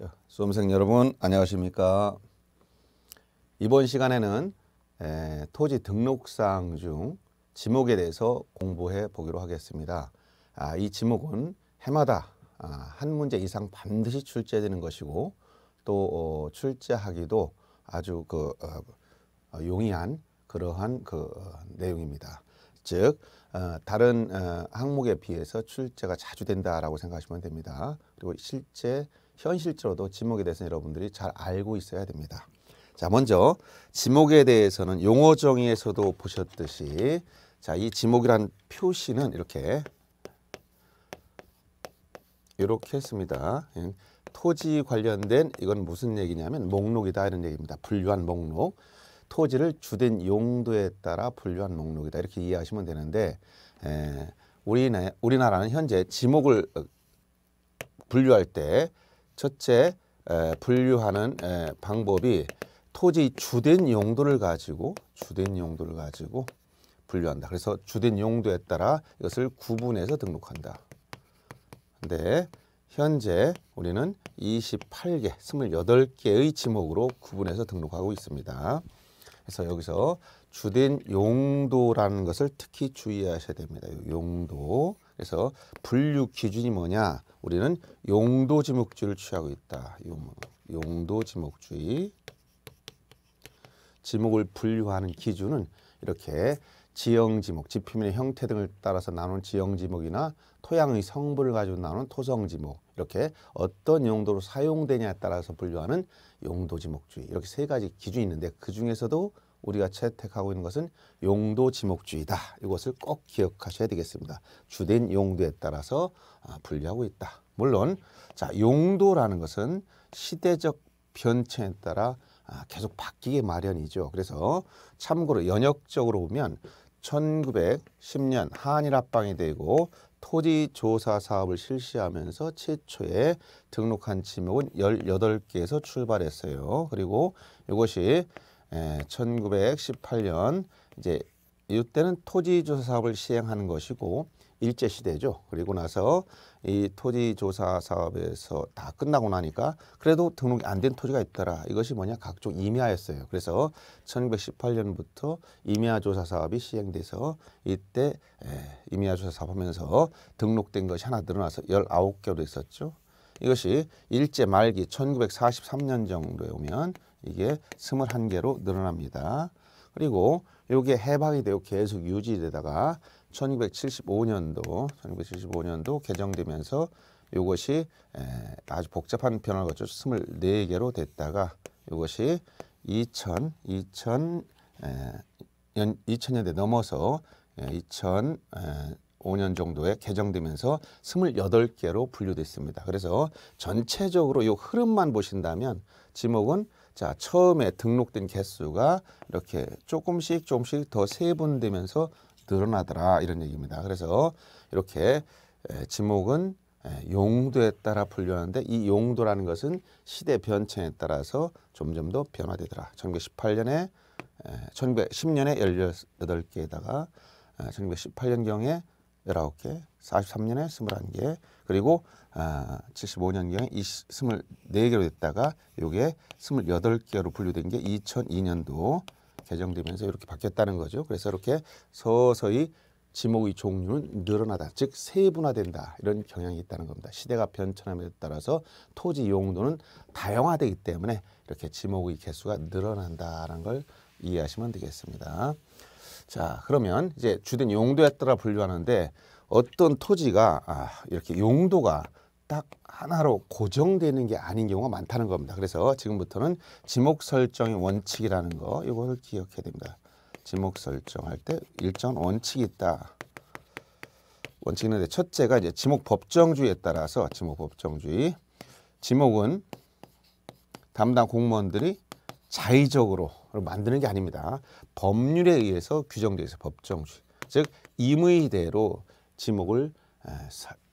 자, 수험생 여러분 안녕하십니까? 이번 시간에는 에, 토지 등록사항 중 지목에 대해서 공부해 보기로 하겠습니다. 아, 이 지목은 해마다 아, 한 문제 이상 반드시 출제되는 것이고 또 어, 출제하기도 아주 그 어, 용이한 그러한 그 어, 내용입니다. 즉 어, 다른 어, 항목에 비해서 출제가 자주 된다라고 생각하시면 됩니다. 그리고 실제 현실적으로도 지목에 대해서 여러분들이 잘 알고 있어야 됩니다. 자, 먼저 지목에 대해서는 용어 정의에서도 보셨듯이 자, 이 지목이란 표시는 이렇게 이렇게 했습니다. 토지 관련된 이건 무슨 얘기냐면 목록이다 이런 얘기입니다. 분류한 목록. 토지를 주된 용도에 따라 분류한 목록이다 이렇게 이해하시면 되는데 에, 우리나, 라는 현재 지목을 어, 분류할 때 첫째, 에, 분류하는 에, 방법이 토지 주된 용도를 가지고 주된 용도를 가지고 분류한다. 그래서 주된 용도에 따라 이것을 구분해서 등록한다. 근데 현재 우리는 28개, 28개의 지목으로 구분해서 등록하고 있습니다. 그래서 여기서 주된 용도라는 것을 특히 주의하셔야 됩니다. 용도. 그래서 분류 기준이 뭐냐? 우리는 용도 지목주의를 취하고 있다. 용, 도 지목주의. 지목을 분류하는 기준은 이렇게 지형 지목, 지표면의 형태 등을 따라서 나눈 지형 지목이나 토양의 성분을 가지고 나눈 토성 지목 이렇게 어떤 용도로 사용되냐에 따라서 분류하는 용도 지목주의 이렇게 세 가지 기준이 있는데 그 중에서도 우리가 채택하고 있는 것은 용도 지목주의다. 이것을 꼭 기억하셔야 되겠습니다. 주된 용도에 따라서 아, 분리하고 있다. 물론 자 용도라는 것은 시대적 변천에 따라 아, 계속 바뀌게 마련이죠. 그래서 참고로 연역적으로 보면 1910년 한일 합방이 되고 토지 조사 사업을 실시하면서 최초에 등록한 지목은 18개에서 출발했어요. 그리고 이것이 에, 예, 1918년 이제 이때는 토지 조사 사업을 시행하는 것이고 일제 시대죠. 그리고 나서 이 토지 조사 사업에서 다 끝나고 나니까 그래도 등록이 안 된 토지가 있더라. 이것이 뭐냐 각종 임야였어요. 그래서 1918년부터 임야 조사 사업이 시행돼서 이때 예, 임야 조사 사업하면서 등록된 것이 하나 늘어나서 19개로 있었죠. 이것이 일제 말기 1943년 정도에 오면 이게 21개로 늘어납니다. 그리고 이게 해방이 되고 계속 유지되다가 1975년도 1975년도 개정되면서 이것이 에, 아주 복잡한 변화를 거쳐서 24개로 됐다가 이것이 2000, 2000, 년 2000년대 넘어서 2005년 예, 정도에 개정되면서 28개로 분류됐습니다. 그래서 전체적으로 이 흐름만 보신다면 지목은 자, 처음에 등록된 개수가 이렇게 조금씩 조금씩 더 세분되면서 늘어나더라 이런 얘기입니다. 그래서 이렇게 지목은 용도에 따라 분류하는데 이 용도라는 것은 시대 변천에 따라서 점점 더 변화되더라. 1918년에 1910년에 18개에다가 1918년경에 19개, 43년에 21개, 그리고 아, 75년경에 20, 24개로 됐다가 요게 28개로 분류된 게 2002년도 개정되면서 이렇게 바뀌었다는 거죠. 그래서 이렇게 서서히 지목의 종류는 늘어나다, 즉 세분화된다 이런 경향이 있다는 겁니다. 시대가 변천함에 따라서 토지 용도는 다양화되기 때문에 이렇게 지목의 개수가 늘어난다는 라걸 이해하시면 되겠습니다. 자, 그러면 이제 주된 용도에 따라 분류하는데 어떤 토지가 아, 이렇게 용도가 딱 하나로 고정되는 게 아닌 경우가 많다는 겁니다. 그래서 지금부터는 지목 설정의 원칙이라는 거 이거를 기억해야 됩니다. 지목 설정할 때 일정 원칙이 있다. 원칙이 있는데 첫째가 이제 지목 법정주의에 따라서 지목 법정주의 지목은 담당 공무원들이 자의적으로 만드는 게 아닙니다. 법률에 의해서 규정되어 있어요. 법정주의. 즉 임의대로 지목을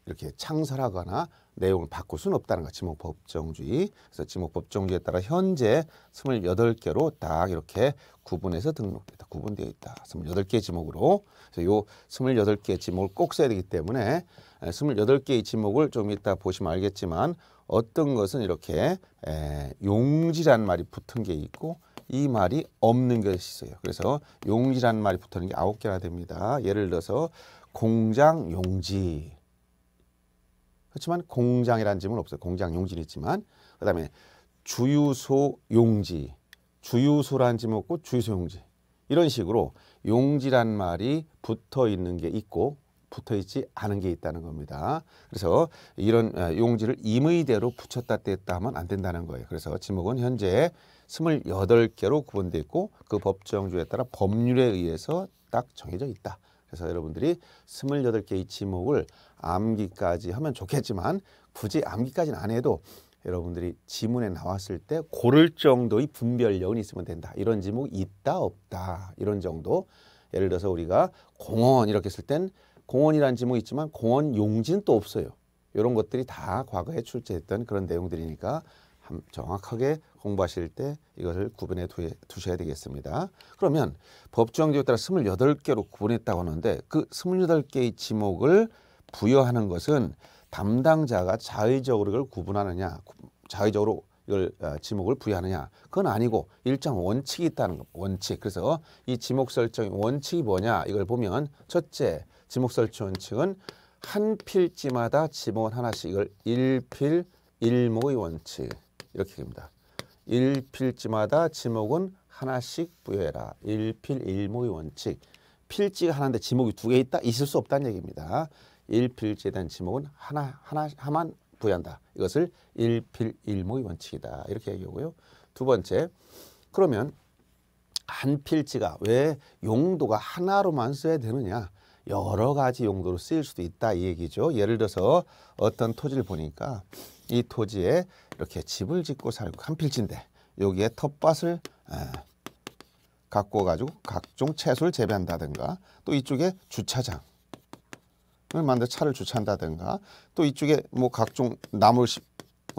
이렇게 창설하거나 내용을 바꿀 수는 없다는 거 지목 법정주의. 그래서 지목 법정주의에 따라 현재 스물여덟 개로딱 이렇게 구분해서 등록됐다. 구분되어 있다. 스물여덟 개 지목으로. 그래서 요 스물여덟 개 지목을 꼭 써야 되기 때문에 스물여덟 개의 지목을 좀 이따 보시면 알겠지만 어떤 것은 이렇게 에, 용지란 말이 붙은 게 있고 이 말이 없는 것이 있어요. 그래서 용지란 말이 붙는 게 아홉 개나 됩니다. 예를 들어서 공장 용지. 그렇지만 공장이라는 짐은 없어요. 공장 용지는 있지만 그 다음에 주유소 용지, 주유소라는 짐 없고 주유소 용지. 이런 식으로 용지란 말이 붙어 있는 게 있고 붙어 있지 않은 게 있다는 겁니다. 그래서 이런 아, 용지를 임의대로 붙였다 뗐다 하면 안 된다는 거예요. 그래서 지목은 현재 스물여덟 개로 구분되어 있고 그 법정주에 따라 법률에 의해서 딱 정해져 있다. 그래서 여러분들이 스물여덟 개의 지목을 암기까지 하면 좋겠지만 굳이 암기까지는 안 해도 여러분들이 지문에 나왔을 때 고를 정도의 분별력은 있으면 된다. 이런 지목 있다 없다 이런 정도. 예를 들어서 우리가 공원 이렇게 쓸 땐 공원이라는 지목이 있지만 공원 용지는 또 없어요. 이런 것들이 다 과거에 출제했던 그런 내용들이니까 정확하게 공부하실 때 이것을 구분해 두셔야 되겠습니다. 그러면 법정지에 따라 28개로 구분했다고 하는데 그 28개의 지목을 부여하는 것은 담당자가 자의적으로 이걸 구분하느냐 자의적으로 이걸 어, 지목을 부여하느냐 그건 아니고 일정 원칙이 있다는 것 원칙 그래서 이 지목 설정 원칙이 뭐냐 이걸 보면 첫째 지목 설정 원칙은 한 필지마다 지목은 하나씩 이걸 일필일목의 원칙 이렇게 됩니다. 1필지마다 지목은 하나씩 부여해라. 1필 1목의 원칙. 필지가 하나인데 지목이 두 개 있다? 있을 수 없다는 얘기입니다. 1필지에 대한 지목은 하나, 하나, 하만 부여한다. 이것을 1필 1목의 원칙이다. 이렇게 얘기하고요. 두 번째, 그러면 한 필지가 왜 용도가 하나로만 써야 되느냐? 여러 가지 용도로 쓰일 수도 있다 이 얘기죠. 예를 들어서 어떤 토지를 보니까 이 토지에 이렇게 집을 짓고 살고 한 필지인데 여기에 텃밭을 에, 갖고 가지고 각종 채소를 재배한다든가 또 이쪽에 주차장을 만들 차를 주차한다든가 또 이쪽에 뭐 각종 나물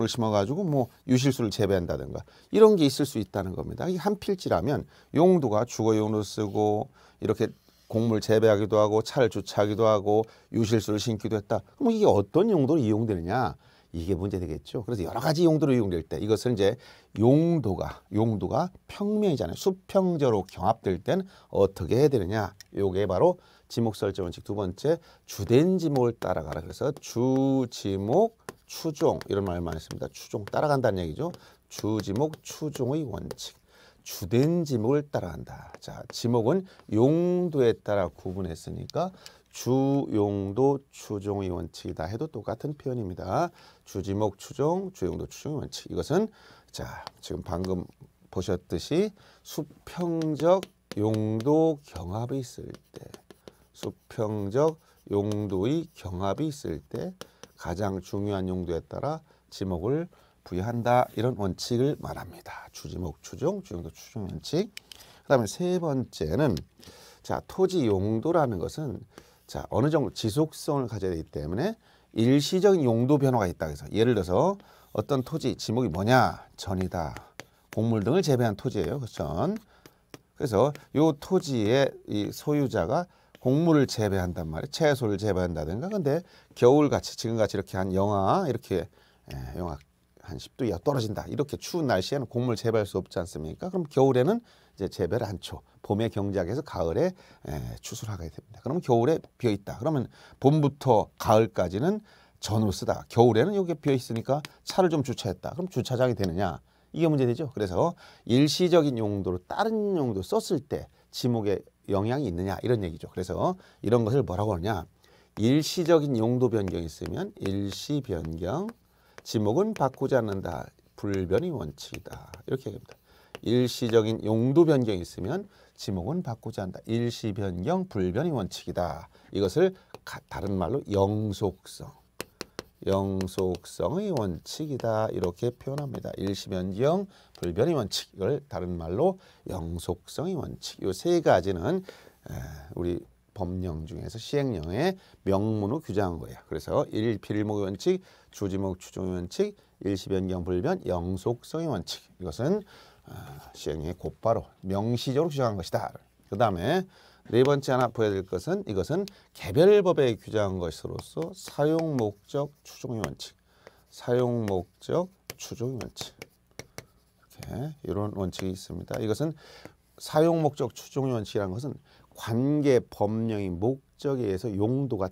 을 심어가지고 뭐 유실수를 재배한다든가 이런 게 있을 수 있다는 겁니다. 이 한 필지라면 용도가 주거용으로 쓰고 이렇게 곡물 재배하기도 하고 차를 주차하기도 하고 유실수를 심기도 했다. 그럼 이게 어떤 용도로 이용되느냐? 이게 문제되겠죠. 그래서 여러 가지 용도로 이용될 때 이것을 이제 용도가 용도가 평면이잖아요. 수평적으로 경합될 땐 어떻게 해야 되느냐. 요게 바로 지목 설정 원칙 두 번째 주된 지목을 따라가라. 그래서 주 지목 추종 이런 말 많이 씁니다. 추종 따라간다는 얘기죠. 주 지목 추종의 원칙. 주된 지목을 따라간다. 자, 지목은 용도에 따라 구분했으니까 주용도 추종의 원칙이다 해도 똑같은 표현입니다. 주지목 추종, 주용도 추종의 원칙. 이것은 자 지금 방금 보셨듯이 수평적 용도 경합이 있을 때 수평적 용도의 경합이 있을 때 가장 중요한 용도에 따라 지목을 부여한다 이런 원칙을 말합니다. 주지목 추종, 주용도 추종 원칙. 그다음에 세 번째는 자 토지 용도라는 것은 자, 어느 정도 지속성을 가져야 되기 때문에 일시적인 용도 변화가 있다 그래서 예를 들어서 어떤 토지 지목이 뭐냐? 전이다. 곡물 등을 재배한 토지예요. 그전 그래서 요 토지의 이 소유자가 곡물을 재배한단 말이에요. 채소를 재배한다든가. 근데 겨울같이 지금같이 이렇게 한 영하 이렇게 예, 영하 한 10도 이하 떨어진다. 이렇게 추운 날씨에는 곡물 재배할 수 없지 않습니까? 그럼 겨울에는 이제 재배를 안 쳐. 봄에 경작해서 가을에 에, 추수를 하게 됩니다. 그러면 겨울에 비어 있다. 그러면 봄부터 가을까지는 전후 쓰다. 겨울에는 여기 비어 있으니까 차를 좀 주차했다. 그럼 주차장이 되느냐? 이게 문제되죠. 그래서 일시적인 용도로 다른 용도 썼을 때 지목에 영향이 있느냐 이런 얘기죠. 그래서 이런 것을 뭐라고 하느냐? 일시적인 용도 변경이 있으면 일시 변경 지목은 바꾸지 않는다. 불변이 원칙이다. 이렇게 얘기합니다. 일시적인 용도 변경이 있으면 지목은 바꾸지 않는다. 일시 변경 불변이 원칙이다. 이것을 가, 다른 말로 영속성. 영속성의 원칙이다 이렇게 표현합니다. 일시변경, 불변의 원칙 이걸 다른 말로 영속성의 원칙 이세 가지는 우리 법령 중에서 시행령에 명문으로 규정한 거예요. 그래서 일필목 원칙, 주지목 추종 원칙, 일시변경 불변, 영속성의 원칙 이것은 아, 시행령에 곧바로 명시적으로 규정한 것이다. 그 다음에 네 번째 하나 보여드릴 것은 이것은 개별법에 규정한 것으로서 사용 목적 추종의 원칙, 사용 목적 추종의 원칙 이렇게 이런 원칙이 있습니다. 이것은 사용 목적 추종 의 원칙이라는 것은 관계 법령이 목적에 의해서 용도가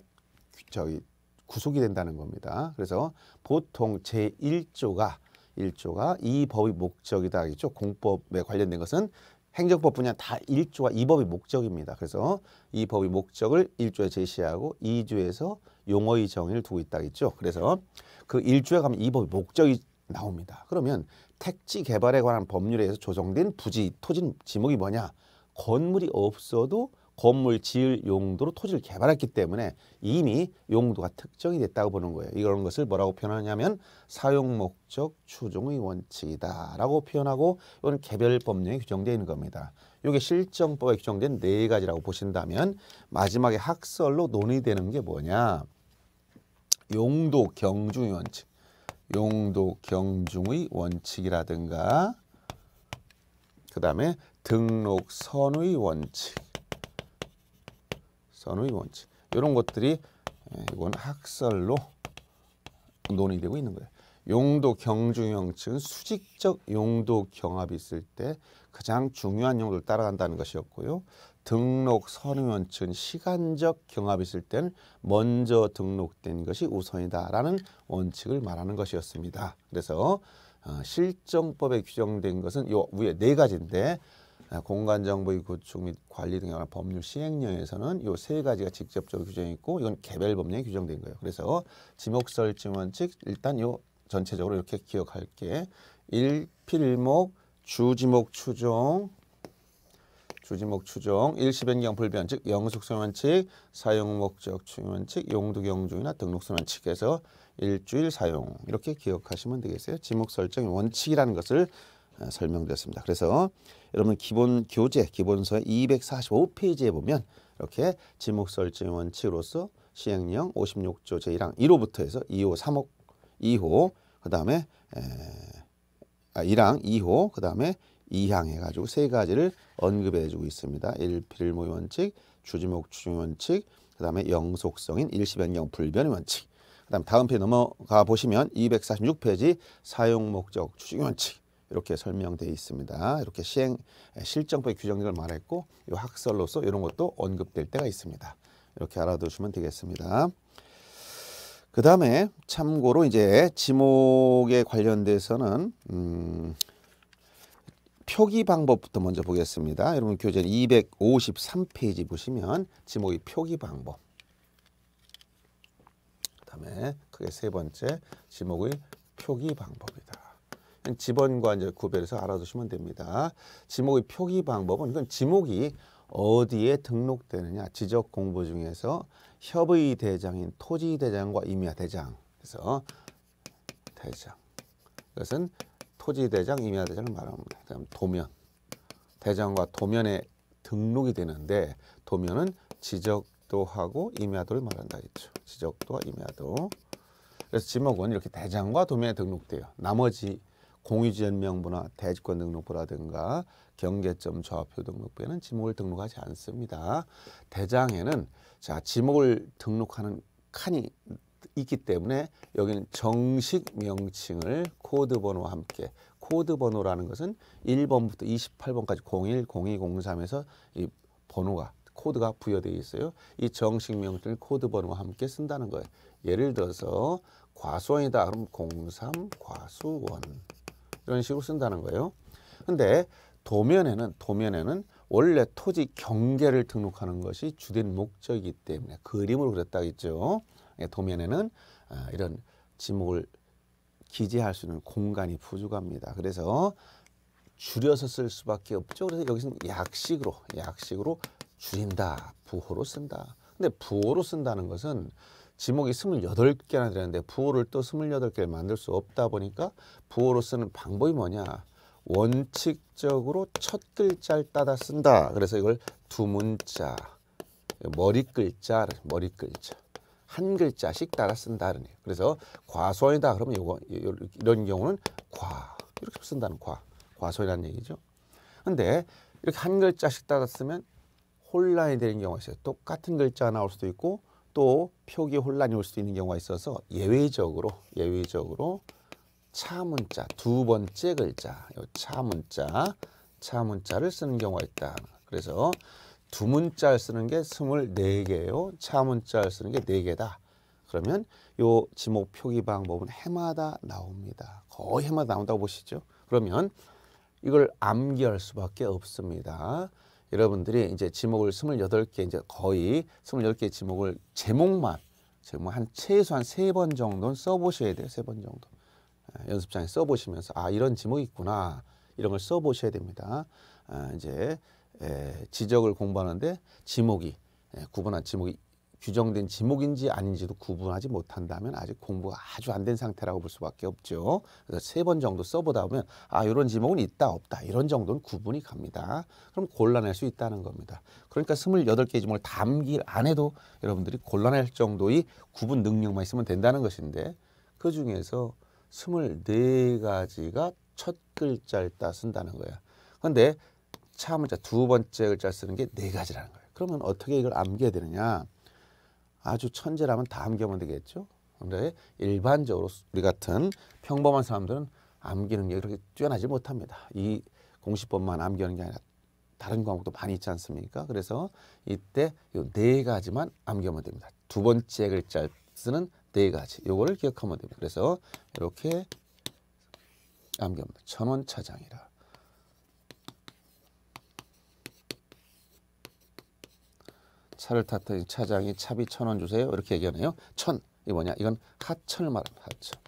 저기 구속이 된다는 겁니다. 그래서 보통 제1조가 1조가 이 법의 목적이다 하겠죠. 공법에 관련된 것은 행정법 분야 다1조가이 법의 목적입니다. 그래서 이 법의 목적을 1조에 제시하고 2조에서 용어의 정의를 두고 있다겠죠. 그래서 그 1조에 가면 이 법의 목적이 나옵니다. 그러면 택지 개발에 관한 법률에 의해서 조정된 부지, 토지 지목이 뭐냐? 건물이 없어도 건물 지을 용도로 토지를 개발했기 때문에 이미 용도가 특정이 됐다고 보는 거예요. 이런 것을 뭐라고 표현하냐면 사용 목적 추종의 원칙이다라고 표현하고 이건 개별 법령에 규정되어 있는 겁니다. 이게 실정법에 규정된 네 가지라고 보신다면 마지막에 학설로 논의되는 게 뭐냐? 용도 경중의 원칙, 용도 경중의 원칙이라든가 그 다음에 등록 선의 원칙, 선의 원칙 이런 것들이 예, 이건 학설로 논의되고 있는 거예요. 용도 경중형 측은 수직적 용도 경합이 있을 때 가장 중요한 용도를 따라간다는 것이었고요. 등록 선의원 측은 시간적 경합이 있을 때는 먼저 등록된 것이 우선이다라는 원칙을 말하는 것이었습니다. 그래서 어, 실정법에 규정된 것은 요 위에 네 가지인데 아, 공간 정보의 구축 및 관리 등에 관한 법률 시행령에서는 이 세 가지가 직접적으로 규정이 있고 이건 개별 법령에 규정된 거예요. 그래서 지목 설정 원칙 일단 요 전체적으로 이렇게 기억할게. 일필목 주지목 추종 주지목 추종, 일시 변경 불변 즉 영속성 원칙, 사용 목적 추요 원칙, 용도 경중이나 등록선 원칙에서 일주일 사용 이렇게 기억하시면 되겠어요. 지목 설정 원칙이라는 것을 어, 설명드렸습니다. 그래서 여러분 기본 교재 기본서 245페이지에 보면 이렇게 지목 설정 원칙으로서 시행령 56조 제1항 1호부터 해서 2호, 3호, 2호 그다음에 1항, 아, 2호 그다음에 2항 해가지고 세 가지를 언급해주고 있습니다. 1필모의 원칙, 주지목 추종 원칙, 그다음에 영속성인 일시변경 불변의 원칙. 그다음 다음 페이지 넘어가 보시면 246페이지 사용 목적 추진 원칙. 이렇게 설명되어 있습니다. 이렇게 시행 실정법의 규정을 말했고 이 학설로서 이런 것도 언급될 때가 있습니다. 이렇게 알아두시면 되겠습니다. 그 다음에 참고로 이제 지목에 관련돼서는 음, 표기 방법부터 먼저 보겠습니다. 여러분 교재 253페이지 보시면 지목의 표기 방법 그 다음에 크게 세 번째 지목의 표기 방법이다. 지번과 이제 구별해서 알아두시면 됩니다. 지목의 표기 방법은 이건 지목이 어디에 등록되느냐 지적 공부 중에서 협의 대장인 토지 대장과 임야 대장 그래서 대장 이것은 토지 대장 임야 대장을 말합니다. 그다음 도면 대장과 도면에 등록이 되는데 도면은 지적도하고 임야도를 말한다 했죠. 지적도와 임야도 그래서 지목은 이렇게 대장과 도면에 등록돼요. 나머지 공유지연명부나 대지권 등록부라든가 경계점 좌표 등록부에는 지목을 등록하지 않습니다. 대장에는 자 지목을 등록하는 칸이 있기 때문에 여기는 정식 명칭을 코드 번호와 함께 코드 번호라는 것은 1번부터 28번까지 01, 02, 03에서 이 번호가 코드가 부여되어 있어요. 이 정식 명칭을 코드 번호와 함께 쓴다는 거예요. 예를 들어서 과수원이다. 그럼 03 과수원. 이런 식으로 쓴다는 거예요. 근데 도면에는 도면에는 원래 토지 경계를 등록하는 것이 주된 목적이기 때문에 그림으로 그렸다 했죠. 예, 도면에는 아, 이런 지목을 기재할 수 있는 공간이 부족합니다. 그래서 줄여서 쓸 수밖에 없죠. 그래서 여기서는 약식으로 약식으로 줄인다, 부호로 쓴다. 근데 부호로 쓴다는 것은 지목이 2 8 개나 되는데 부호를 또2 8 개를 만들 수 없다 보니까 부호로 쓰는 방법이 뭐냐. 원칙적으로 첫 글자를 따다 쓴다. 그래서 이걸 두 문자, 머리 글자, 머리 글자. 한 글자씩 따라 쓴다는 얘 그래서 과소이다 그러면 요거 이런 경우는 과 이렇게 쓴다는 과 과소이라는 얘기죠. 근데 이렇게 한 글자씩 따라 쓰면 혼란이 되는 경우가 있어요. 똑같은 글자가 나올 수도 있고 또 표기 혼란이 올 수 있는 경우가 있어서 예외적으로 예외적으로 차 문자 두 번째 글자 차 문자 차 문자를 쓰는 경우가 있다. 그래서 두 문자를 쓰는 게 스물네 개예요차 문자를 쓰는 게 네개다 그러면 요 지목 표기 방법은 해마다 나옵니다. 거의 해마다 나온다고 보시죠. 그러면 이걸 암기할 수밖에 없습니다. 여러분들이 이제 지목을 스물여덟 개 이제 거의 스물여덟 개 지목을 제목만 제목 한 최소한 세 번 정도는 써보셔야 돼요. 세 번 정도. 아, 연습장에 써보시면서 아 이런 지목이 있구나 이런 걸 써보셔야 됩니다. 아, 이제 에, 지적을 공부하는데 지목이 에, 구분한 지목이 규정된 지목인지 아닌지도 구분하지 못한다면 아직 공부가 아주 안 된 상태라고 볼 수밖에 없죠. 그래서 세 번 정도 써보다 보면 아 이런 지목은 있다 없다 이런 정도는 구분이 갑니다. 그럼 곤란할 수 있다는 겁니다. 그러니까 2 8개 지목을 담길 안 해도 여러분들이 곤란할 정도의 구분 능력만 있으면 된다는 것인데 그 중에서 2 4 가지가첫 글자를 따 쓴다는 거야. 그런데 차문자 두 번째 글자 쓰는 게 네 가지라는 거예요. 그러면 어떻게 이걸 암기해야 되느냐. 아주 천재라면 다 암기하면 되겠죠. 근데 일반적으로 우리 같은 평범한 사람들은 암기는 게 그렇게 뛰어나지 못합니다. 이 공시법만 암기하는 게 아니라 다른 과목도 많이 있지 않습니까? 그래서 이때 요네 가지만 암기하면 됩니다. 두 번째 글자 쓰는 네 가지. 요거를 기억하면 됩니다. 그래서 이렇게 암기합니다. 천원차장이라. 차를 탔더니 차장이 차비 천원 주세요. 이렇게 얘기하네요. 천. 이 뭐냐? 이건 하천을 말합니다. 하천.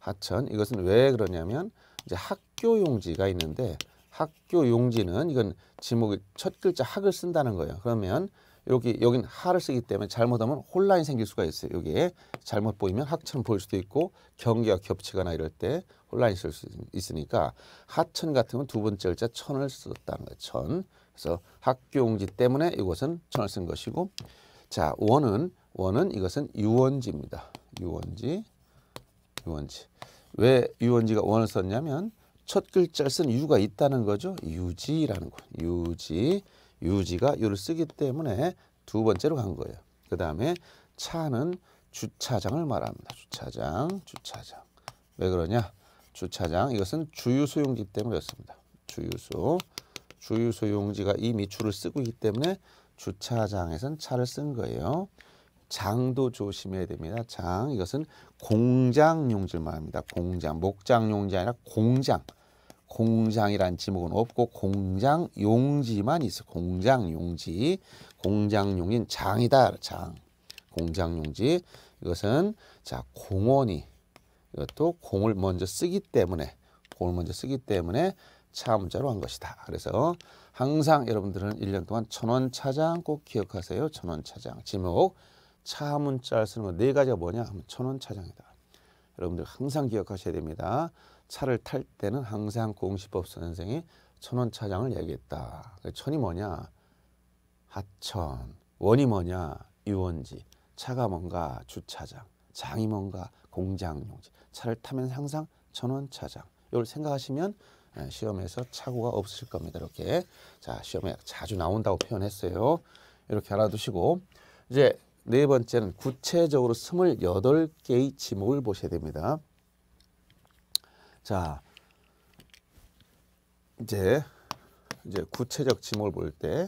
하천. 이것은 왜 그러냐면 이제 학교 용지가 있는데 학교 용지는 이건 지목이 첫 글자 학을 쓴다는 거예요. 그러면 여기 여긴 하를 쓰기 때문에 잘못하면 혼란이 생길 수가 있어요. 여기에 잘못 보이면 학천럼 보일 수도 있고 경계와 겹치거나 이럴 때 혼란이 있을 수 있으니까 하천 같은 건 두 번째 글자 천을 썼다는 거예요. 천. 그래서 학교용지 때문에 이것은 천을 쓴 것이고 자 원은 원은 이것은 유원지입니다. 유원지 유원지 왜 유원지가 원을 썼냐면 첫 글자를 쓴 유가 있다는 거죠. 유지라는 거 유지 유지가 유를 쓰기 때문에 두 번째로 간 거예요. 그 다음에 차는 주차장을 말합니다. 주차장 주차장 왜 그러냐 주차장 이것은 주유소용지 때문이었습니다. 주유소 주유소 용지가 이미 줄을 쓰고 있기 때문에 주차장에선 차를 쓴 거예요. 장도 조심해야 됩니다. 장 이것은 공장 용지를 말합니다. 공장 목장 용지 아니라 공장 공장이란 지목은 없고 공장 용지만 있어. 공장 용지 공장 용인 장이다. 장 공장 용지 이것은 자 공원이 이것도 공을 먼저 쓰기 때문에 공을 먼저 쓰기 때문에 차문자로 한 것이다. 그래서 항상 여러분들은 1년 동안 천원 차장 꼭 기억하세요. 천원 차장. 지목 차문자를 쓰는 거네 가지가 뭐냐 하면 천원 차장이다. 여러분들 항상 기억하셔야 됩니다. 차를 탈 때는 항상 공시법 선생이 천원 차장을 얘기했다. 천이 뭐냐? 하천. 원이 뭐냐? 유원지. 차가 뭔가? 주차장. 장이 뭔가? 공장용지. 차를 타면 항상 천원 차장. 이걸 생각하시면 예, 시험에서 착오가 없으실 겁니다. 이렇게 자 시험에 자주 나온다고 표현했어요. 이렇게 알아두시고 이제 네 번째는 구체적으로 스물여덟 개의 지목을 보셔야 됩니다. 자 이제 이제 구체적 지목을 볼 때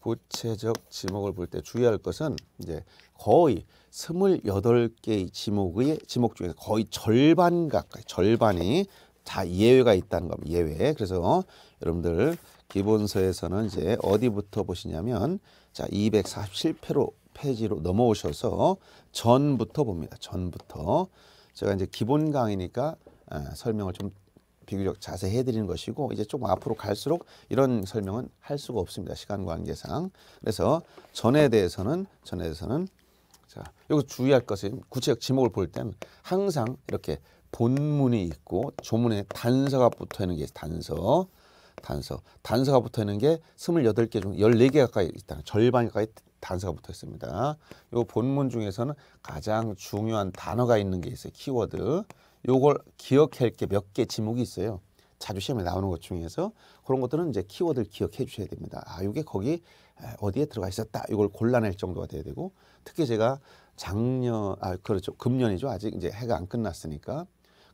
구체적 지목을 볼 때 주의할 것은 이제 거의 스물여덟 개의 지목의 지목 중에서 거의 절반 가까이 절반이 자 예외가 있다는 겁니다. 예외. 그래서 어, 여러분들 기본서에서는 이제 어디부터 보시냐면 자 247페로 페이지로 넘어오셔서 전부터 봅니다. 전부터 제가 이제 기본 강의니까 아, 설명을 좀 비교적 자세히 해드리는 것이고 이제 조금 앞으로 갈수록 이런 설명은 할 수가 없습니다. 시간 관계상. 그래서 전에 대해서는 전에 대해서는 자 여기 주의할 것은 구체적 지목을 볼 때는 항상 이렇게 본문이 있고 조문에 단서가 붙어 있는 게 있어요. 단서. 단서. 단서가 붙어 있는 게2 8개중1 4개 가까이 있다. 절반 가까이 단서가 붙어 있습니다. 이 본문 중에서는 가장 중요한 단어가 있는 게 있어요. 키워드. 요걸 기억할 게 몇 개 지목이 있어요. 자주 시험에 나오는 것 중에서 그런 것들은 이제 키워드를 기억해 주셔야 됩니다. 아, 이게 거기 어디에 들어가 있었다. 이걸 골라낼 정도가 돼야 되고 특히 제가 작년 아 그렇죠. 금년이죠. 아직 이제 해가 안 끝났으니까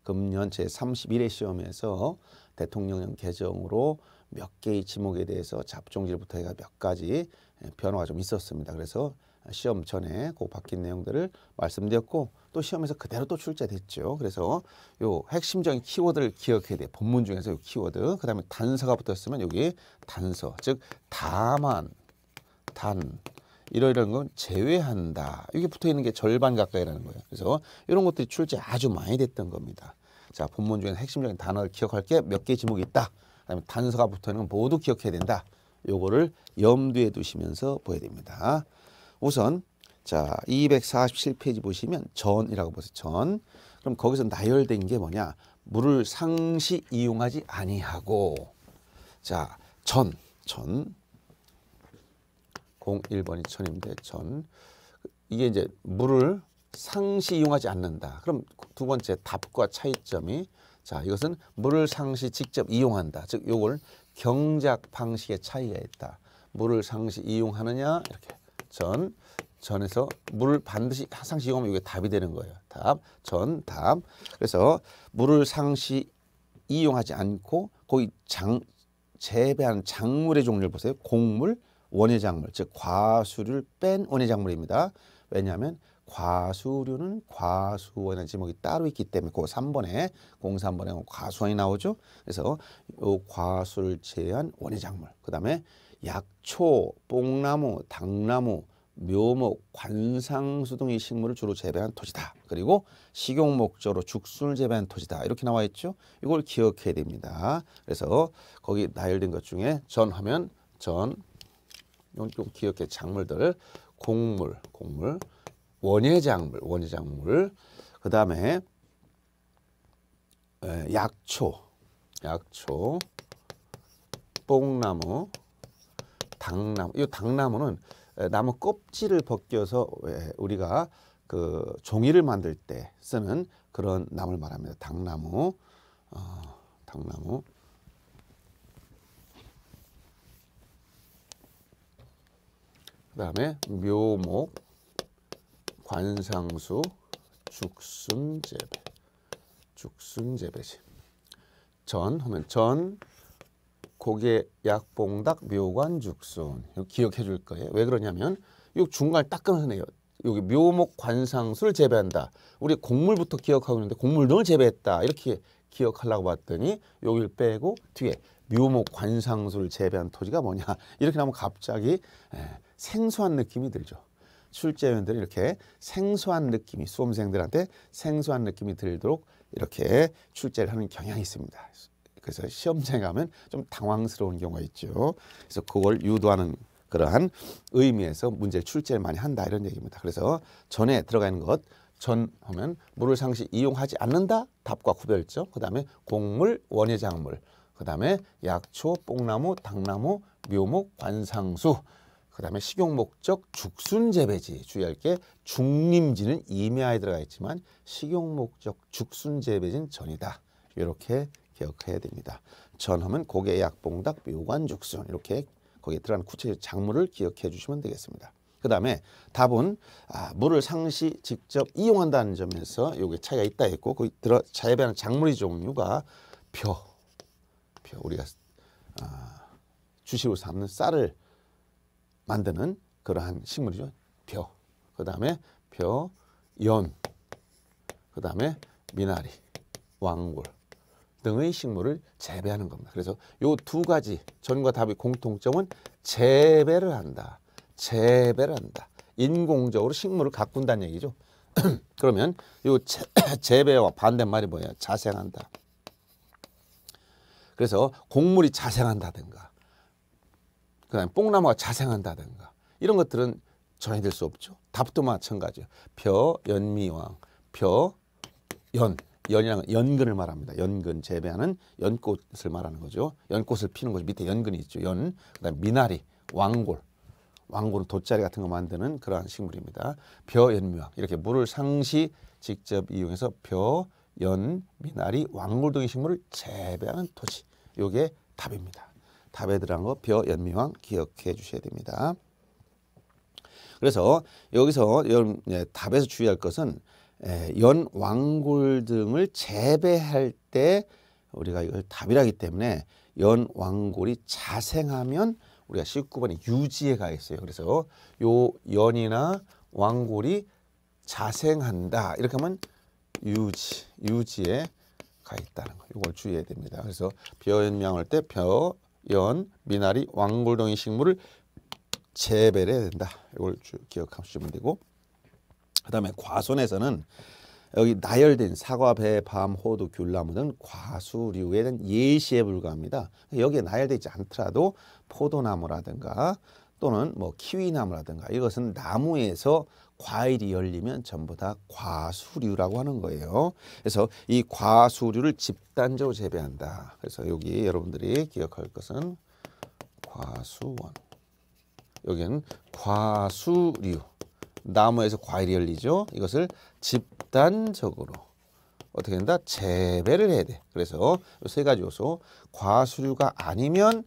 금년 제31회 시험에서 대통령령 개정으로 몇 개의 지목에 대해서 잡종질부터 해가 몇 가지 예, 변화가 좀 있었습니다. 그래서 시험 전에 그 바뀐 내용들을 말씀드렸고 또 시험에서 그대로 또 출제됐죠. 그래서 요 핵심적인 키워드를 기억해야 돼. 본문 중에서 요 키워드. 그다음에 단서가 붙었으면 여기 단서. 즉 다만 단 이러이러한 건 제외한다. 이게 붙어 있는 게 절반 가까이라는 거예요. 그래서 이런 것들이 출제 아주 많이 됐던 겁니다. 자, 본문 중에 핵심적인 단어를 기억할 게 몇 개 지목이 있다. 그다음에 단서가 붙어 있는 건 모두 기억해야 된다. 요거를 염두에 두시면서 보여야 됩니다. 우선 자, 247페이지 보시면 전이라고 보세요. 전. 그럼 거기서 나열된 게 뭐냐? 물을 상시 이용하지 아니하고 자, 전, 전 01번이 천인데 천. 이게 이제 물을 상시 이용하지 않는다. 그럼 두 번째 답과 차이점이 자 이것은 물을 상시 직접 이용한다. 즉 요걸 경작 방식의 차이가 있다. 물을 상시 이용하느냐 이렇게 전 전에서 물을 반드시 상시 이용하면 이게 답이 되는 거예요. 답, 전, 답. 그래서 물을 상시 이용하지 않고 거기 장재배하 작물의 종류를 보세요. 곡물, 원예작물 즉 과수를 뺀 원예작물입니다. 왜냐하면 과수류는 과수원의 제목이 따로 있기 때문에 그 3번에 03번에 과수원이 나오죠. 그래서 요 과수를 제외한 원예작물 그 다음에 약초, 뽕나무, 당나무, 묘목, 관상수 등의 식물을 주로 재배한 토지다. 그리고 식용 목적으로 죽순을 재배한 토지다. 이렇게 나와 있죠. 이걸 기억해야 됩니다. 그래서 거기 나열된 것 중에 전하면 전 이건 좀 기억해 작물들 곡물 곡물 원예작물 원예작물 그 다음에 약초 약초 뽕나무 당나무 이 당나무는 나무 껍질을 벗겨서 우리가 그 종이를 만들 때 쓰는 그런 나무를 말합니다. 당나무, 어, 당나무. 그 다음에 묘목, 관상수, 죽순재배. 죽순재배지. 전 하면 전, 고개, 약봉닭 묘관, 죽순. 기억해 줄 거예요. 왜 그러냐면 요 중간을 딱 끊어내요. 여기 묘목 관상수를 재배한다. 우리 곡물부터 기억하고 있는데 곡물등을 재배했다. 이렇게 기억하려고 봤더니 여기를 빼고 뒤에 묘목 관상수를 재배한 토지가 뭐냐. 이렇게 나면 갑자기 예, 생소한 느낌이 들죠. 출제위원들이 이렇게 생소한 느낌이 수험생들한테 생소한 느낌이 들도록 이렇게 출제를 하는 경향이 있습니다. 그래서 시험장에 가면 좀 당황스러운 경우가 있죠. 그래서 그걸 유도하는 그러한 의미에서 문제 를 출제를 많이 한다 이런 얘기입니다. 그래서 전에 들어가 있는 것 전 하면 물을 상시 이용하지 않는다 답과 구별점 그다음에 곡물 원예작물 그다음에 약초 뽕나무 당나무 묘목 관상수 그 다음에 식용 목적 죽순 재배지 주의할 게 중림지는 임야에 들어가 있지만 식용 목적 죽순 재배진 전이다. 이렇게 기억해야 됩니다. 전하면 고개 약봉닭 묘관 죽순 이렇게 거기에 들어가는 구체적 작물을 기억해 주시면 되겠습니다. 그 다음에 답은 아, 물을 상시 직접 이용한다는 점에서 요게 차이가 있다 했고 거기 들어 자예배하는 작물의 종류가 벼, 벼 우리가 아, 주식으로 삼는 쌀을 만드는 그러한 식물이죠. 벼. 그 다음에 벼, 연, 그 다음에 미나리, 왕골 등의 식물을 재배하는 겁니다. 그래서 요두 가지 전과 답의 공통점은 재배를 한다. 재배를 한다. 인공적으로 식물을 가꾼다는 얘기죠. 그러면 요 재배와 반대말이 뭐예요? 자생한다. 그래서 곡물이 자생한다든가 그다음에 뽕나무가 자생한다든가 이런 것들은 전해질 수 없죠. 답도 마찬가지예요. 벼, 연미왕, 벼, 연. 연이라는 연근을 말합니다. 연근 재배하는 연꽃을 말하는 거죠. 연꽃을 피는 거죠. 밑에 연근이 있죠. 연. 그다음 미나리, 왕골. 왕골은 돗자리 같은 거 만드는 그러한 식물입니다. 벼, 연미왕. 이렇게 물을 상시 직접 이용해서 벼, 연, 미나리, 왕골 등의 식물을 재배하는 토지. 요게 답입니다. 다베드랑 거, 벼 연미왕 기억해 주셔야 됩니다. 그래서 여기서 여러분 예, 답에서 주의할 것은 예, 연 왕골 등을 재배할 때 우리가 이걸 답이라기 때문에 연 왕골이 자생하면 우리가 19번에 유지에 가 있어요. 그래서 요 연이나 왕골이 자생한다. 이렇게 하면 유지, 유지에 가 있다는 거. 이걸 주의해야 됩니다. 그래서 벼연명할 때벼 연, 미나리, 왕골동이 식물을 재배를 해야 된다. 이걸 기억하시면 되고 그 다음에 과손에서는 여기 나열된 사과, 배, 밤, 호두, 귤나무 등 과수류에 대한 예시에 불과합니다. 여기에 나열되지 않더라도 포도나무라든가 또는 뭐 키위나무라든가 이것은 나무에서 과일이 열리면 전부 다 과수류라고 하는 거예요. 그래서 이 과수류를 집단적으로 재배한다. 그래서 여기 여러분들이 기억할 것은 과수원. 여기는 과수류. 나무에서 과일이 열리죠. 이것을 집단적으로 어떻게 된다? 재배를 해야 돼. 그래서 세 가지 요소. 과수류가 아니면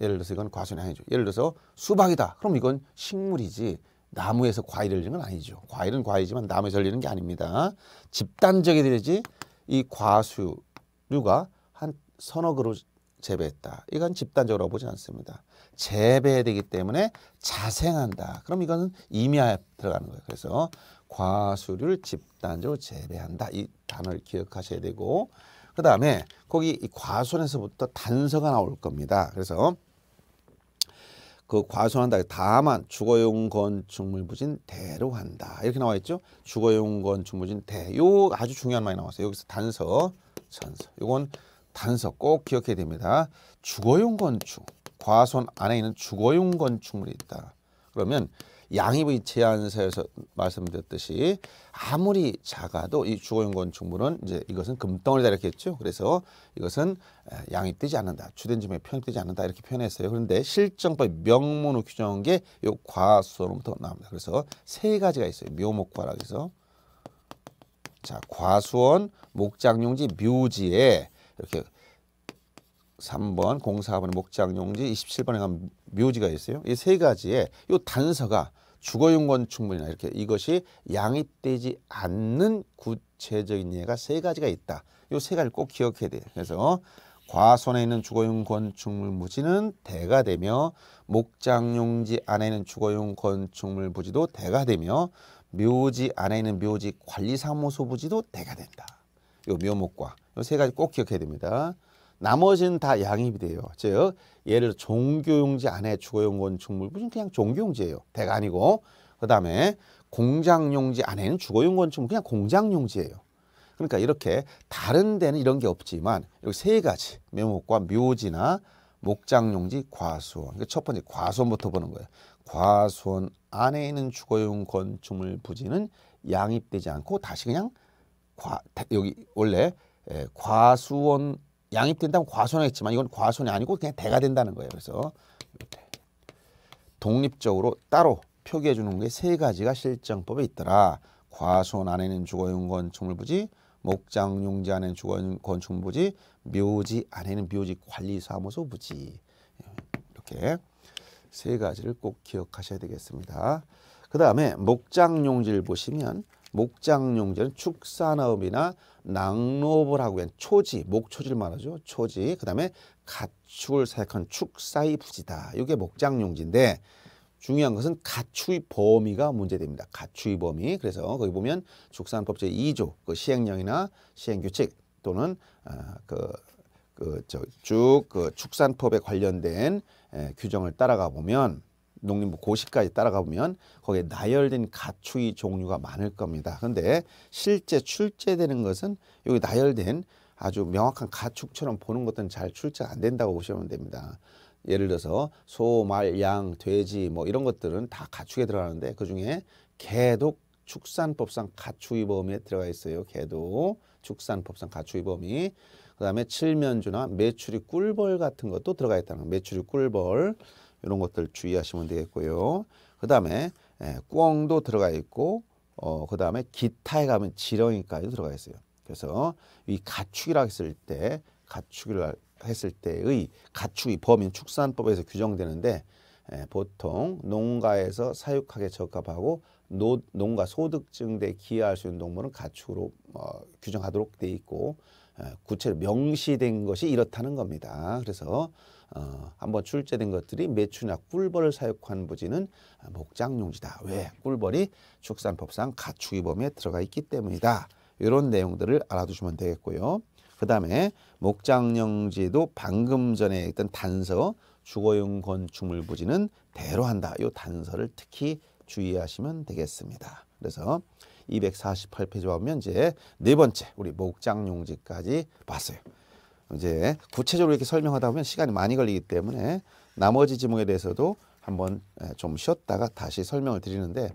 예를 들어서 이건 과수는 아니죠. 예를 들어서 수박이다. 그럼 이건 식물이지 나무에서 과일을 열리는 건 아니죠. 과일은 과일이지만 나무에서 열리는 게 아닙니다. 집단적이 되지 이 과수류가 한 서너 그루 재배했다. 이건 집단적으로 보지 않습니다. 재배되기 때문에 자생한다. 그럼 이거 임야에 들어가는 거예요. 그래서 과수를 집단적으로 재배한다. 이 단어를 기억하셔야 되고 그 다음에 거기 이 과수원에서부터 단서가 나올 겁니다. 그래서 그 과소한다. 다만 주거용 건축물 부진 대로 한다. 이렇게 나와 있죠. 주거용 건축물 진 대. 요 아주 중요한 말이 나왔어요. 여기서 단서, 전서. 요건 단서 꼭 기억해야 됩니다. 주거용 건축. 과선 안에 있는 주거용 건축물이 있다. 그러면 양입의 제한서에서 말씀드렸듯이 아무리 작아도 이 주거용 건축물은 이제 이것은 금덩어리다 이렇게 했죠. 그래서 이것은 양이 뜨지 않는다. 주된 지면에 편입되지 않는다 이렇게 표현했어요. 그런데 실정법 명문으로 규정한 게 이 과수로부터 원 나옵니다. 그래서 세 가지가 있어요. 묘목과라 그래서 자 과수원 목장용지 묘지에 이렇게 3번 공사번에 목장용지, 27번에 가면 묘지가 있어요. 이 세 가지에 이 단서가 주거용 건축물이나 이렇게 이것이 양입되지 않는 구체적인 예가 세 가지가 있다. 이 세 가지를 꼭 기억해야 돼요. 그래서 과선에 있는 주거용 건축물 부지는 대가 되며 목장용지 안에 있는 주거용 건축물 부지도 대가 되며 묘지 안에 있는 묘지 관리사무소 부지도 대가 된다. 요 묘목과 요 세 가지 꼭 기억해야 됩니다. 나머지는 다 양입이 돼요. 즉 예를 들어 종교용지 안에 주거용 건축물 무슨 그냥 종교용지예요. 대가 아니고 그다음에 공장용지 안에는 주거용 건축물 그냥 공장용지예요. 그러니까 이렇게 다른 데는 이런 게 없지만 여기 세 가지 묘목과 묘지나 목장용지 과수원 그러니까 첫 번째 과수원부터 보는 거예요. 과수원 안에 있는 주거용 건축물 부지는 양입되지 않고 다시 그냥 과, 여기 원래 예, 과수원 양입된다면 과소화했지만 이건 과소이 아니고 그냥 대가 된다는 거예요. 그래서 독립적으로 따로 표기해 주는 게 세 가지가 실정법에 있더라. 과손 안에는 주거용 건축물 부지, 목장 용지 안에는 주거용 건축물 부지, 묘지 안에는 묘지 관리사무소 부지. 이렇게 세 가지를 꼭 기억하셔야 되겠습니다. 그 다음에 목장 용지를 보시면 목장용지는 축산업이나 낙농업을 하고 있는 초지, 목초지를 말하죠. 초지, 그 다음에 가축을 사육한 축사의 부지다. 이게 목장용지인데 중요한 것은 가축의 범위가 문제됩니다. 가축의 범위. 그래서 거기 보면 축산법 제2조 그 시행령이나 시행규칙 또는 아, 그, 그, 저, 쭉 그 축산법에 관련된 에, 규정을 따라가 보면 농림부 고시까지 따라가 보면 거기에 나열된 가추의 종류가 많을 겁니다. 그런데 실제 출제되는 것은 여기 나열된 아주 명확한 가축처럼 보는 것들은 잘 출제 안 된다고 보시면 됩니다. 예를 들어서 소, 말, 양, 돼지 뭐 이런 것들은 다 가축에 들어가는데 그중에 개도 축산법상 가축의 범위에 들어가 있어요. 개도 축산법상 가축의 범위. 그다음에 칠면조나 매출이 꿀벌 같은 것도 들어가 있다는 거. 매출이 꿀벌. 이런 것들 주의하시면 되겠고요. 그 다음에 꿩도 예, 들어가 있고 어, 그 다음에 기타에 가면 지렁이까지 들어가 있어요. 그래서 이 가축이라 했을 때 가축이라 했을 때의 가축이 범인 축산법에서 규정되는데 예, 보통 농가에서 사육하게 적합하고 노, 농가 소득증대에 기여할 수 있는 동물은 가축으로 어, 규정하도록 돼 있고 예, 구체로 명시된 것이 이렇다는 겁니다. 그래서 어, 한 번 출제된 것들이 매추나 꿀벌을 사육한 부지는 목장용지다. 왜? 꿀벌이 축산법상 가축이 범에 들어가 있기 때문이다. 이런 내용들을 알아두시면 되겠고요. 그 다음에 목장용지도 방금 전에 있던 단서 주거용 건축물 부지는 대로한다. 이 단서를 특히 주의하시면 되겠습니다. 그래서 248페이지 보면 이제 네 번째 우리 목장용지까지 봤어요. 이제 구체적으로 이렇게 설명하다 보면 시간이 많이 걸리기 때문에 나머지 지목에 대해서도 한번 좀 쉬었다가 다시 설명을 드리는데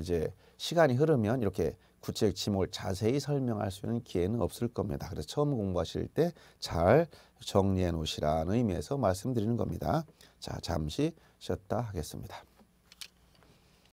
이제 시간이 흐르면 이렇게 구체적 지목을 자세히 설명할 수 있는 기회는 없을 겁니다. 그래서 처음 공부하실 때 잘 정리해 놓으시라는 의미에서 말씀드리는 겁니다. 자, 잠시 쉬었다 하겠습니다.